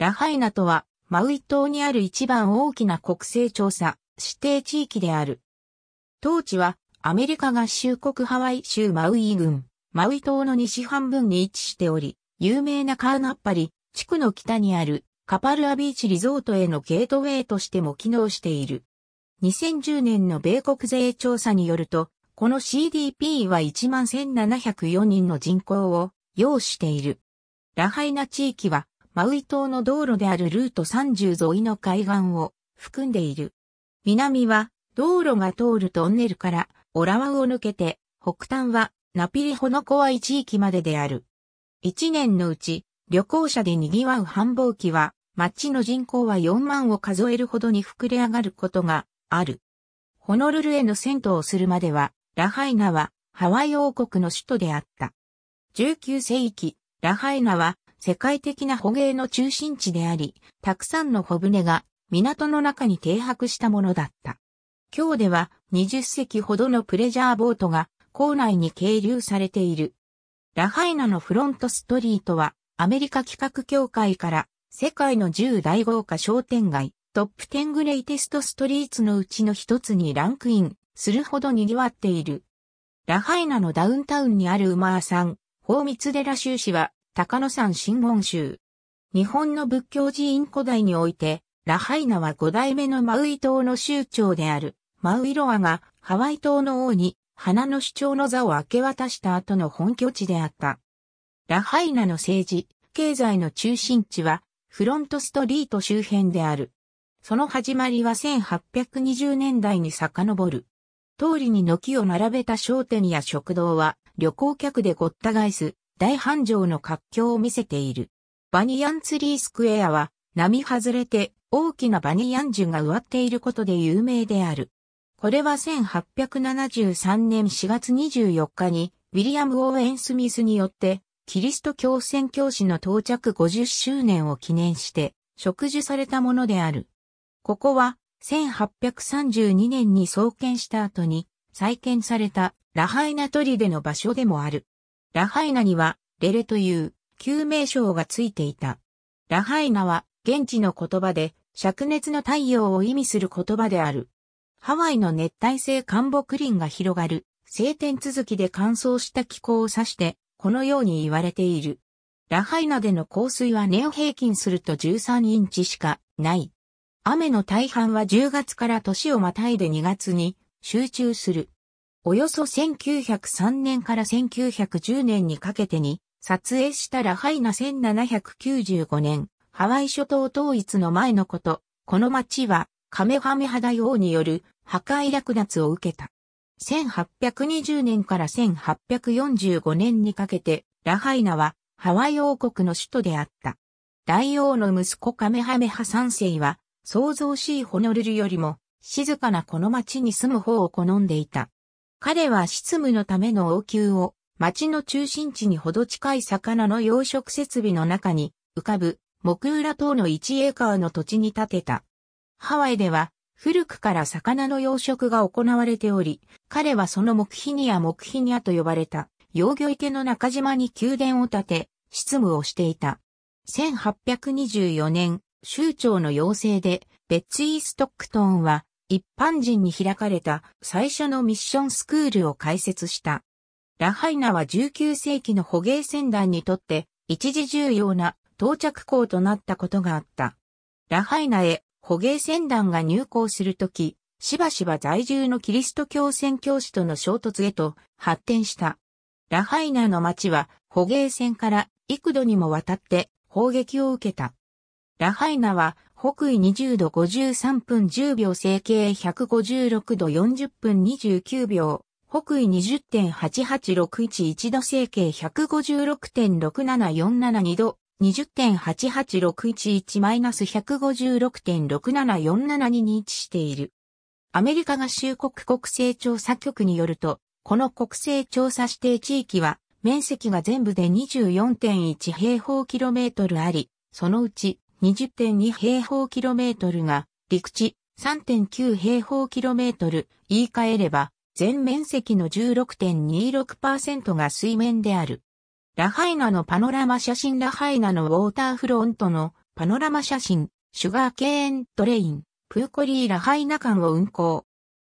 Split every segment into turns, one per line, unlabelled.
ラハイナとは、マウイ島にある一番大きな国勢調査、指定地域である。当地は、アメリカ合衆国ハワイ州マウイ郡、マウイ島の西半分に位置しており、有名なカーナッパリ、地区の北にあるカパルアビーチリゾートへのゲートウェイとしても機能している。2010年の米国税調査によると、この CDP は1万1704人の人口を要している。ラハイナ地域はマウイ島の道路であるルート30沿いの海岸を含んでいる。南は道路が通るトンネルからオラワウを抜けて、北端はナピリホノコワイ地域までである。一年のうち旅行者で賑わう繁忙期は町の人口は4万を数えるほどに膨れ上がることがある。ホノルルへの遷都をするまではラハイナはハワイ王国の首都であった。19世紀、ラハイナは世界的な捕鯨の中心地であり、たくさんの小舟が港の中に停泊したものだった。今日では20隻ほどのプレジャーボートが港内に係留されている。ラハイナのフロントストリートはアメリカ企画協会から世界の10大豪華商店街トップ10グレイテストストリートのうちの一つにランクインするほど賑わっている。ラハイナのダウンタウンにある馬屋さん、宝光寺州市は高野山新聞集。日本の仏教寺院古代において、ラハイナは五代目のマウイ島の州長である、マウイロアがハワイ島の王に花の主張の座を明け渡した後の本拠地であった。ラハイナの政治、経済の中心地は、フロントストリート周辺である。その始まりは1820年代に遡る。通りに軒を並べた商店や食堂は、旅行客でごった返す、大繁盛の活況を見せている。バニヤンツリースクエアは、波外れて大きなバニヤン樹が植わっていることで有名である。これは1873年4月24日に、ウィリアム・オーエン・スミスによって、キリスト教宣教師の到着50周年を記念して、植樹されたものである。ここは、1832年に創建した後に、再建されたラハイナ砦の場所でもある。ラハイナには、レレという旧名称がついていた。ラハイナは、現地の言葉で、灼熱の太陽を意味する言葉である。ハワイの熱帯性寒木林が広がる、晴天続きで乾燥した気候を指して、このように言われている。ラハイナでの降水は年を平均すると13インチしかない。雨の大半は10月から年をまたいで2月に集中する。およそ1903年から1910年にかけてに撮影したラハイナ1795年、ハワイ諸島統一の前のこと、この町はカメハメハ大王による破壊略奪を受けた。1820年から1845年にかけて、ラハイナはハワイ王国の首都であった。大王の息子カメハメハ三世は、創造しいホノルルよりも、静かなこの町に住む方を好んでいた。彼は執務のための王宮を町の中心地にほど近い魚の養殖設備の中に浮かぶ木浦島の一エーカーの土地に建てた。ハワイでは古くから魚の養殖が行われており、彼はその木ヒニア木ヒニアと呼ばれた養魚池の中島に宮殿を建て、執務をしていた。1824年、州長の要請で、ベッツイーストックトーンは一般人に開かれた最初のミッションスクールを開設した。ラハイナは19世紀の捕鯨船団にとって一時重要な到着港となったことがあった。ラハイナへ捕鯨船団が入港するとき、しばしば在住のキリスト教宣教師との衝突へと発展した。ラハイナの町は捕鯨船から幾度にもわたって砲撃を受けた。ラハイナは北緯20度53分10秒整形156度40分29秒、北緯20.88611度整形156.67472度、20.88611-156.67472に位置している。アメリカ合衆国国勢調査局によると、この国勢調査指定地域は、面積が全部で24.1平方キロメートルあり、そのうち20.2平方キロメートルが陸地3.9平方キロメートル言い換えれば全面積の16.26%が水面である。ラハイナのパノラマ写真ラハイナのウォーターフロントのパノラマ写真、シュガーケーントレイン、プーコリーラハイナ間を運行。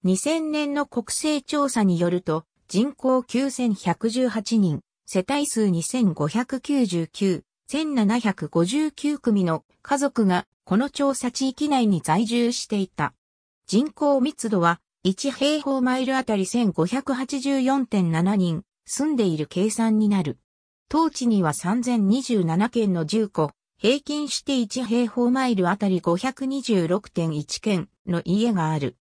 2000年の国勢調査によると人口9118人、世帯数2599、1759組の家族がこの調査地域内に在住していた。人口密度は1平方マイルあたり1584.7人住んでいる計算になる。当地には3027件の住戸、平均して1平方マイルあたり526.1件の家がある。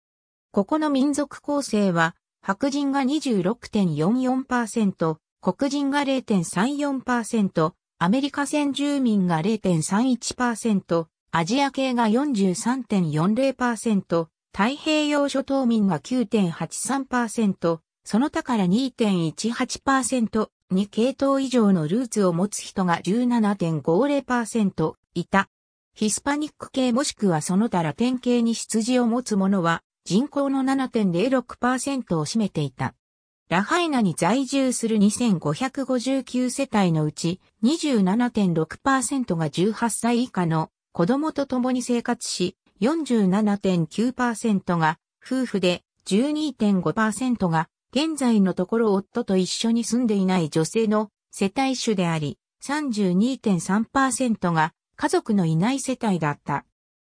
ここの民族構成は白人が26.44%、黒人が0.34%、アメリカ先住民が0.31%、アジア系が43.40%、太平洋諸島民が9.83%、その他から2.18%に系統以上のルーツを持つ人が17.50%いた。ヒスパニック系もしくはその他ラテン系に羊を持つ者は人口の7.06%を占めていた。ラハイナに在住する2559世帯のうち27.6%が18歳以下の子供と共に生活し、47.9%が夫婦で12.5%が現在のところ夫と一緒に住んでいない女性の世帯主であり、32.3%が家族のいない世帯だった。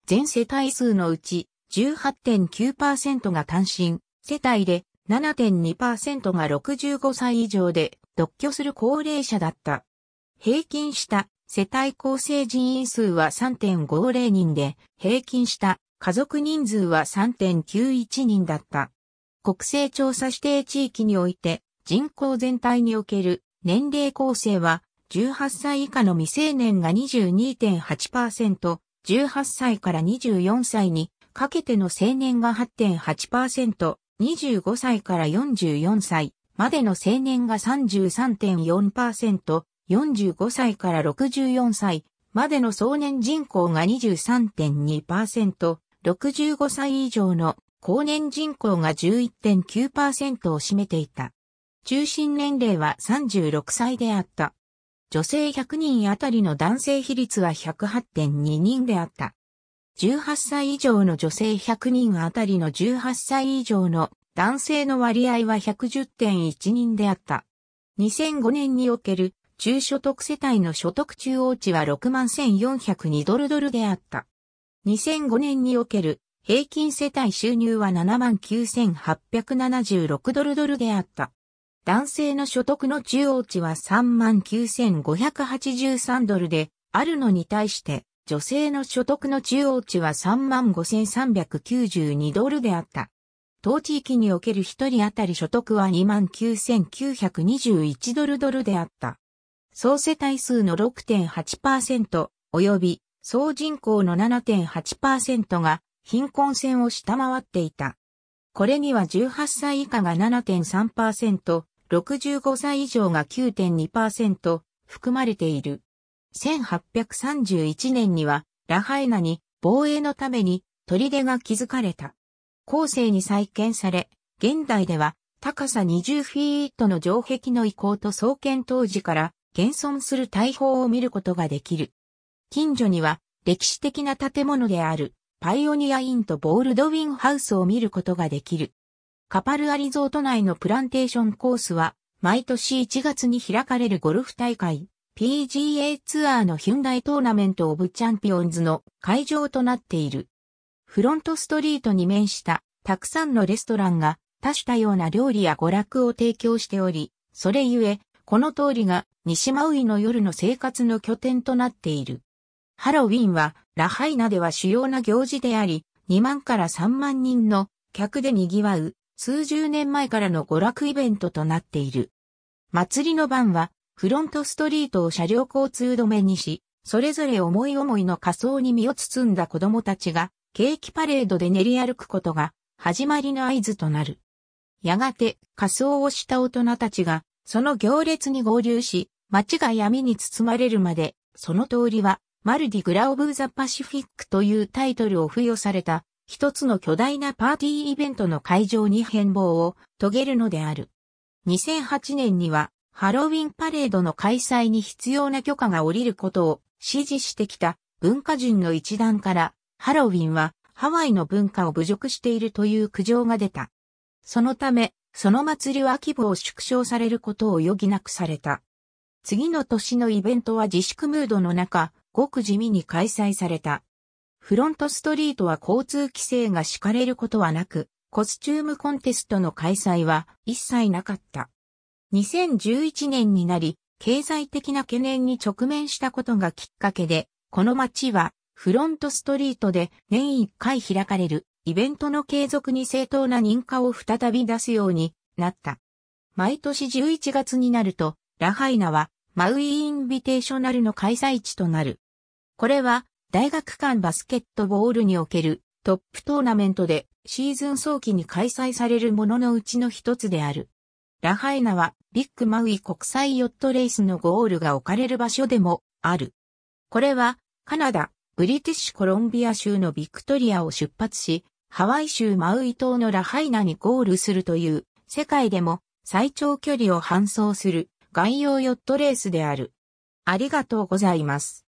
全世帯数のうち18.9%が単身世帯で7.2%が65歳以上で独居する高齢者だった。平均した世帯構成人員数は3.50人で、平均した家族人数は3.91人だった。国勢調査指定地域において人口全体における年齢構成は18歳以下の未成年が22.8%、18歳から24歳にかけての青年が8.8%、25歳から44歳までの青年が33.4%、45歳から64歳までの総年人口が23.2%、65歳以上の高年人口が11.9%を占めていた。中心年齢は36歳であった。女性100人あたりの男性比率は108.2人であった。18歳以上の女性100人あたりの18歳以上の男性の割合は110.1人であった。2005年における中所得世帯の所得中央値は61,402ドルドルであった。2005年における平均世帯収入は79,876ドルドルであった。男性の所得の中央値は39,583ドルであるのに対して、女性の所得の中央値は35,392ドルであった。当地域における一人当たり所得は29,921ドルドルであった。総世帯数の6.8%及び総人口の7.8%が貧困線を下回っていた。これには18歳以下が7.3%、65歳以上が9.2%含まれている。1831年にはラハイナに防衛のために砦が築かれた。後世に再建され、現代では高さ20フィートの城壁の遺構と創建当時から現存する大砲を見ることができる。近所には歴史的な建物であるパイオニアインとボールドウィンハウスを見ることができる。カパルアリゾート内のプランテーションコースは毎年1月に開かれるゴルフ大会 PGA ツアーのヒュンダイトーナメントオブチャンピオンズの会場となっている。フロントストリートに面したたくさんのレストランが多種多様な料理や娯楽を提供しており、それゆえ、この通りが西マウイの夜の生活の拠点となっている。ハロウィンはラハイナでは主要な行事であり、2万から3万人の客で賑わう数十年前からの娯楽イベントとなっている。祭りの晩はフロントストリートを車両交通止めにし、それぞれ思い思いの仮装に身を包んだ子供たちが、ケーキパレードで練り歩くことが、始まりの合図となる。やがて、仮装をした大人たちが、その行列に合流し、街が闇に包まれるまで、その通りは、マルディグラ・オブ・ザ・パシフィックというタイトルを付与された、一つの巨大なパーティーイベントの会場に変貌を遂げるのである。2008年には、ハロウィンパレードの開催に必要な許可が下りることを支持してきた文化人の一団から、ハロウィンはハワイの文化を侮辱しているという苦情が出た。そのため、その祭りは規模を縮小されることを余儀なくされた。次の年のイベントは自粛ムードの中、ごく地味に開催された。フロントストリートは交通規制が敷かれることはなく、コスチュームコンテストの開催は一切なかった。2011年になり、経済的な懸念に直面したことがきっかけで、この街はフロントストリートで年1回開かれるイベントの継続に正当な認可を再び出すようになった。毎年11月になると、ラハイナはマウイインビテーショナルの開催地となる。これは大学間バスケットボールにおけるトップトーナメントでシーズン早期に開催されるもののうちの一つである。ラハイナはビッグマウイ国際ヨットレースのゴールが置かれる場所でもある。これはカナダ、ブリティッシュコロンビア州のビクトリアを出発し、ハワイ州マウイ島のラハイナにゴールするという世界でも最長距離を搬送する外洋ヨットレースである。ありがとうございます。